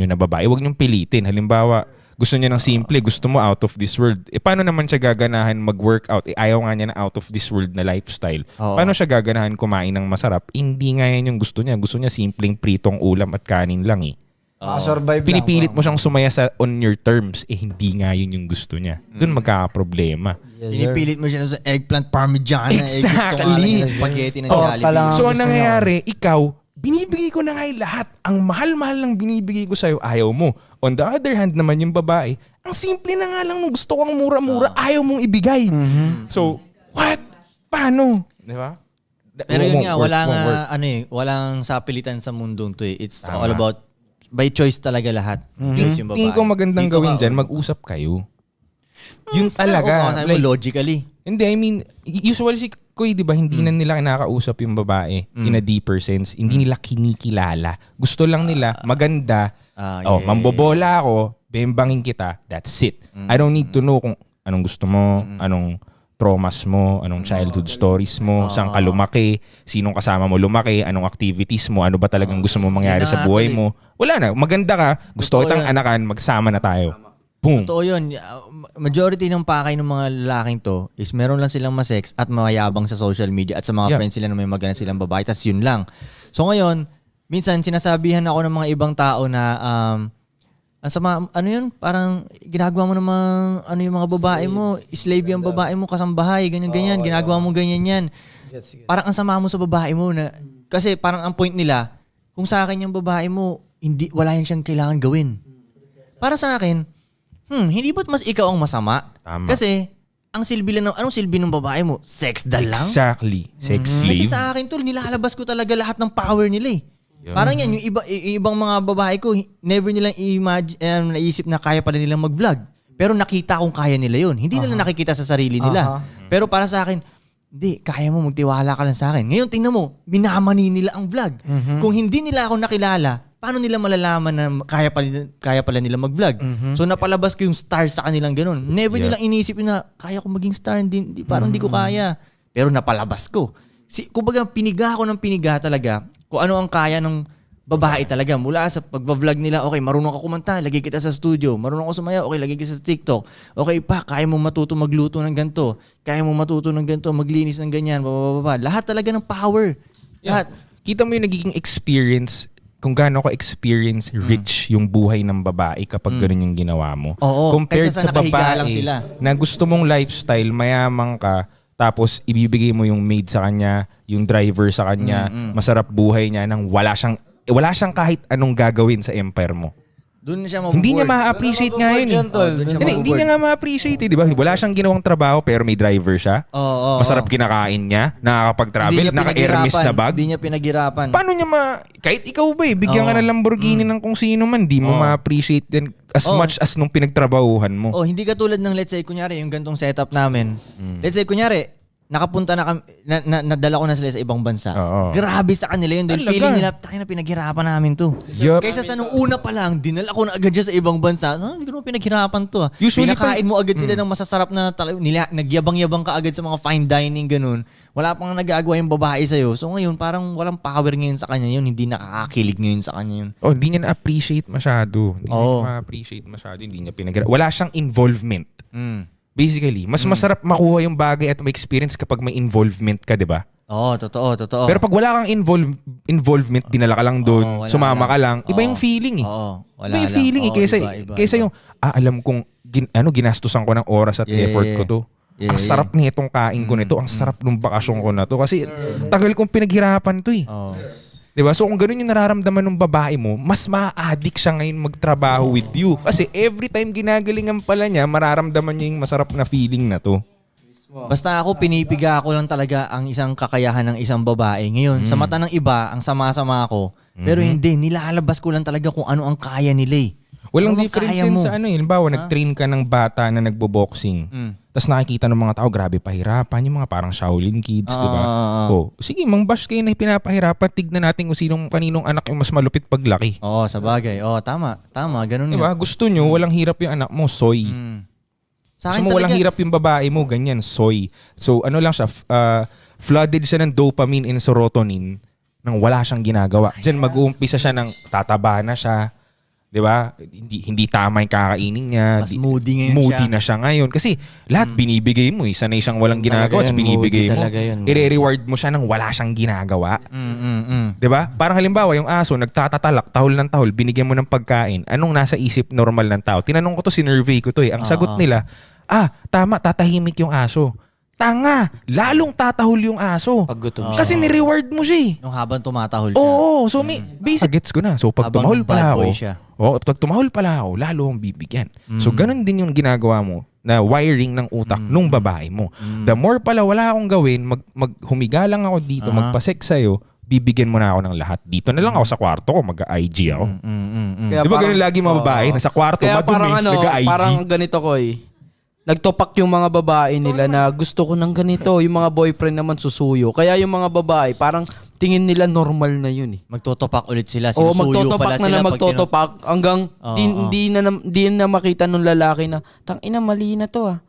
nyo na babae, huwag nyo pilitin. Halimbawa, gusto niya ng simple, gusto mo out of this world. E paano naman siya gaganahan mag-workout? E ayaw nga niya ng out of this world na lifestyle. Oo. Paano siya gaganahan kumain ng masarap? Hindi nga yan yung gusto niya. Gusto niya simpleng pritong ulam at kanin lang eh. Uh, survive Pinipilit lang, mo siyang sumaya sa on your terms, eh hindi nga yun yung gusto niya. Doon mm. magkakaproblema. Yes, Pinipilit mo siya sa eggplant parmigiana, exactly. eh gusto nga lang spaghetti ng oh, So ang nangyayari, ikaw, binibigay ko na nga lahat. Ang mahal-mahal lang binibigay ko sa'yo, ayaw mo. On the other hand naman yung babae, ang simple na nga lang nung gusto kang mura-mura, uh. ayaw mong ibigay. Mm-hmm. So, what? Paano? Di ba? Pero yun nga, wala nga, ano eh, walang sapilitan sa mundong to eh. It's Tama. all about, by choice talaga lahat. Mm-hmm. Choice yung babae. Tingin ko magandang Tingin gawin dyan, oh. mag-usap kayo. Hmm, yun talaga. Oo, like, logically. Hindi, I mean, usually, ko eh, di ba, hindi mm. na nila kinakausap yung babae mm. in a deeper sense. Hindi mm. nila kinikilala. Gusto lang nila, uh, maganda, uh, yeah, oh, mambobola ako, bembangin kita, that's it. Mm. I don't need to know kung anong gusto mo, mm. anong traumas mo, anong ah, childhood oh, stories mo, oh. saan ka lumaki, sinong kasama mo lumaki, anong activities mo, ano ba talagang gusto mo mangyari na, sa buhay eh. mo. Wala na, maganda ka, gusto kitang anakan, magsama na tayo. Boom. Totoo yun. Uh, majority ng pakay ng mga lalaking to is meron lang silang masex at mayabang sa social media at sa mga yeah. friends sila na may maganda silang babae. Tapos yun lang. So ngayon, minsan sinasabihan ako ng mga ibang tao na um, ang sama, ano yun, parang ginagawa mo namang, ano yung mga babae slave. mo, slave yung babae mo, kasambahay, ganyan-ganyan, oh, ginagawa mo ganyan yan. Parang ang sama mo sa babae mo na, kasi parang ang point nila, kung sa akin yung babae mo, hindi, wala yan siyang kailangan gawin. Para sa akin, hmm, hindi ba't mas ikaw ang masama? Tama. Kasi, ang silbi lang, ng, anong silbi ng babae mo? Sex da lang? Exactly. Sex mm-hmm. Kasi sa akin, tol, nilalabas ko talaga lahat ng power nila eh. Yun. Parang yan, yung, iba, yung ibang mga babae ko, never nilang imagine, eh, ano, um, naisip na kaya pala nilang mag-vlog. Pero nakita kong kaya nila yun. Hindi uh-huh. nila nakikita sa sarili nila. Uh-huh. Pero para sa akin, hindi, kaya mo, magtiwala ka lang sa akin. Ngayon, tingnan mo, minamani nila ang vlog. Mm-hmm. Kung hindi nila ako nakilala, paano nila malalaman na kaya pala, kaya pala nila mag-vlog? Mm-hmm. So napalabas ko yung star sa kanilang ganun. Never yeah. nilang iniisip na kaya ko maging star, hindi, parang mm-hmm. di ko mm. kaya. Pero napalabas ko. Si, kumbaga piniga ako ng piniga talaga kung ano ang kaya ng babae talaga. Mula sa pagbablog nila, okay, marunong ka kumanta, lagi kita sa studio. Marunong ako sumaya, okay, lagi kita sa TikTok. Okay pa, kaya mo matuto magluto ng ganito. Kaya mo matuto ng ganito, maglinis ng ganyan, bababa. Lahat talaga ng power. Yeah. Lahat kita mo yung nagiging experience kung gaano ka experience mm. rich mm. yung buhay ng babae kapag mm. ganun yung ginawa mo. Oo, eh, compared sa, sa babae lang sila. na gusto mong lifestyle, mayamang ka, tapos ibibigay mo yung maid sa kanya, yung driver sa kanya, mm-hmm. masarap buhay niya nang wala siyang wala siyang kahit anong gagawin sa empire mo. Doon siya mabuboard. Hindi niya ma-appreciate nga yun. eh. Oh, Hindi, hindi niya nga ma-appreciate eh, di ba? Wala siyang ginawang trabaho pero may driver siya. Oo, oo, oo. Masarap kinakain niya, nakakapag-travel, naka-Hermes na bag. Hindi niya pinaghirapan. Paano niya ma... Kahit ikaw ba eh, bigyan ka ng Lamborghini mm. ng kung sino man, di mo ma-appreciate din as Oo. much as nung pinagtrabahuhan mo. Oh, hindi katulad ng let's say kunyari yung gantong setup namin. Mm. Let's say kunyari nakapunta na kami, na, na, nadala ko na sila sa ibang bansa. Oo. Grabe sa kanila yun. Dahil feeling nila, tayo na pinaghirapan namin to. Yep. Kaysa sa nung una pa lang, dinala ko na agad dyan sa ibang bansa. No, hindi ko naman pinaghirapan to. Ah. Usually, Pinakain mo agad sila mm. ng masasarap na talaga. Nila, nagyabang-yabang ka agad sa mga fine dining, ganun. Wala pang nag-aagawa yung babae sa'yo. So ngayon, parang walang power ngayon sa kanya yun. Hindi nakakakilig ngayon sa kanya yun. Oh, hindi niya na-appreciate masyado. Hindi oh. niya na-appreciate masyado. Hindi niya pinag- Wala siyang involvement. Mm Basically, mas mm. masarap makuha yung bagay at may experience kapag may involvement ka, 'di ba? Oo, totoo, totoo. Pero pag wala kang involve, involvement, dinala ka lang doon, oh, sumama lang. ka lang, iba oh, yung feeling eh. Oo, oh, wala iba yung feeling lang. eh. Kaysa, iba, iba, kaysa iba. yung, ah, alam kong, gin, ano, ginastusan ko ng oras at yeah, effort yeah. ko to. Yeah, ang sarap yeah. nitong kain ko hmm, nito, mm, ang hmm. sarap ng bakasyon ko na to. Kasi tagal kong pinaghirapan to eh. Oh. 'Di ba? So kung ganun yung nararamdaman ng babae mo, mas ma-addict siya ngayon magtrabaho with you kasi every time ginagalingan pala niya, mararamdaman niya yung masarap na feeling na 'to. Basta ako, pinipiga ko lang talaga ang isang kakayahan ng isang babae. Ngayon, mm. sa mata ng iba, ang sama-sama ako. Mm-hmm. Pero hindi, nilalabas ko lang talaga kung ano ang kaya nila eh. Walang ano difference yun sa ano yun. Bawa, huh? nag-train ka ng bata na nagbo-boxing. Mm. Tapos nakikita ng mga tao, grabe pahirapan. Yung mga parang Shaolin kids, uh, di ba? Ah, ah, ah. Oh, sige, mang bash kayo na pinapahirapan. Tignan natin kung sinong kaninong anak yung mas malupit paglaki. Oo, oh, sa bagay. Oo, oh, tama. Tama, ganun diba? nga. Gusto nyo, mm. walang hirap yung anak mo, soy. Mm. Sa akin Gusto mo, talaga... hirap yung babae mo, ganyan, soy. So, ano lang siya, uh, flooded siya ng dopamine and serotonin nang wala siyang ginagawa. Diyan mag-uumpisa siya ng tataba na siya 'di ba? Hindi hindi tama 'yung kakainin niya. Mas moody ngayon moody siya. na siya ngayon kasi lahat mm. binibigay mo, eh. sanay siyang walang ginagawa, yun, binibigay mo. Yun, I-reward mo siya nang wala siyang ginagawa. Mm, mm, mm. 'Di ba? Parang halimbawa 'yung aso nagtatatalak, tahol ng tahol, binigyan mo ng pagkain. Anong nasa isip normal ng tao? Tinanong ko 'to, si sinurvey ko 'to eh. Ang sagot nila, ah, tama, tatahimik 'yung aso tanga, lalong tatahol yung aso. Pag gutom siya. Kasi ni-reward mo siya eh. Nung habang tumatahol siya. Oo, so may mm. basic ah, gets ko na. So pag Habang tumahol bad pala boy ako, siya. Oo, pag tumahol pala ako, lalo akong bibigyan. So mm. ganun din yung ginagawa mo na wiring ng utak mm. nung babae mo. The more pala wala akong gawin, mag, maghumiga lang ako dito, Ah. magpasek sa'yo, bibigyan mo na ako ng lahat. Dito na lang ako sa kwarto ko, mag-IG ako. Mm, mm, mm. Kaya Di ba ganun lagi mga babae? oo. Nasa kwarto, Kaya madumi, ano, nag-IG. parang ganito ko eh. Nagtopak yung mga babae nila na gusto ko ng ganito. Yung mga boyfriend naman susuyo. Kaya yung mga babae, parang tingin nila normal na yun eh. Magtotopak ulit sila. Oo, Sinusuyo magtotopak pala na sila. na pag magtotopak hanggang hindi di, oo. di, na, nam- di na makita nung lalaki na, tang ina, mali na to ah.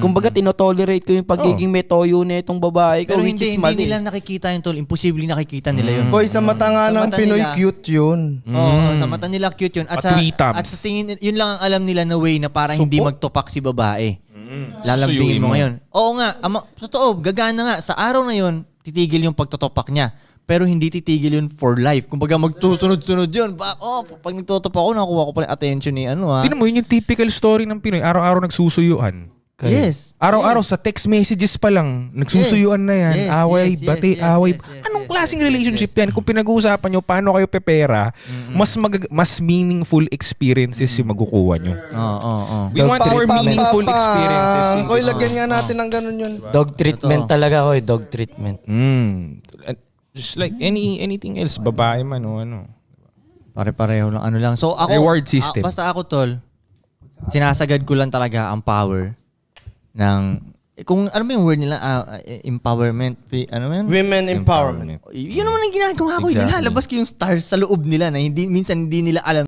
Kumbaga, tinotolerate ko yung pagiging may toyo na itong babae ko, Pero which hindi, is hindi mali. nila nakikita yung tol. Imposible nakikita nila yun. Boy, sa mata nga Sa ng mata Pinoy nila. cute yun. Oo, mm. sa mata nila cute yun. At sa, at sa tingin, yun lang ang alam nila na way na para hindi magtopak si babae. Mm-hmm. Lalambingin mo, mo ngayon. Oo nga, ama, totoo, gagana nga. Sa araw na yun, titigil yung pagtotopak niya. Pero hindi titigil yun for life. Kumbaga magtusunod-sunod yun. Ba, oh, pag nagtotop ako, nakuha ko pala attention ni ano ha. Ah. Tinan mo, yun yung typical story ng Pinoy. Araw-araw nagsusuyuan. Kayo. Yes. Araw-araw yes. sa text messages pa lang, nagsusuyuan yes. na yan. Yes, away, yes, bati, yes, away. yes, yes. Ano Anong klaseng relationship yan? Kung pinag-uusapan nyo, paano kayo pepera, mm-hmm. mas mag- mas meaningful experiences yung magukuha nyo. Oo, oo, oo. We want more meaningful experiences. Koy, lagyan nga natin ng ganun yun. Diba? Dog treatment talaga, koy. Dog treatment. Mm. Just like any anything else, babae man o ano. Pare-pareho lang. Ano lang. So ako, Reward system. Uh, basta ako, tol, sinasagad ko lang talaga ang power ng kung ano ba yung word nila? Uh, empowerment. Ano yan? Women empowerment. empowerment. Yun naman ang ginagawa ko. Eh. Exactly. Nilalabas ko yung stars sa loob nila na hindi, minsan hindi nila alam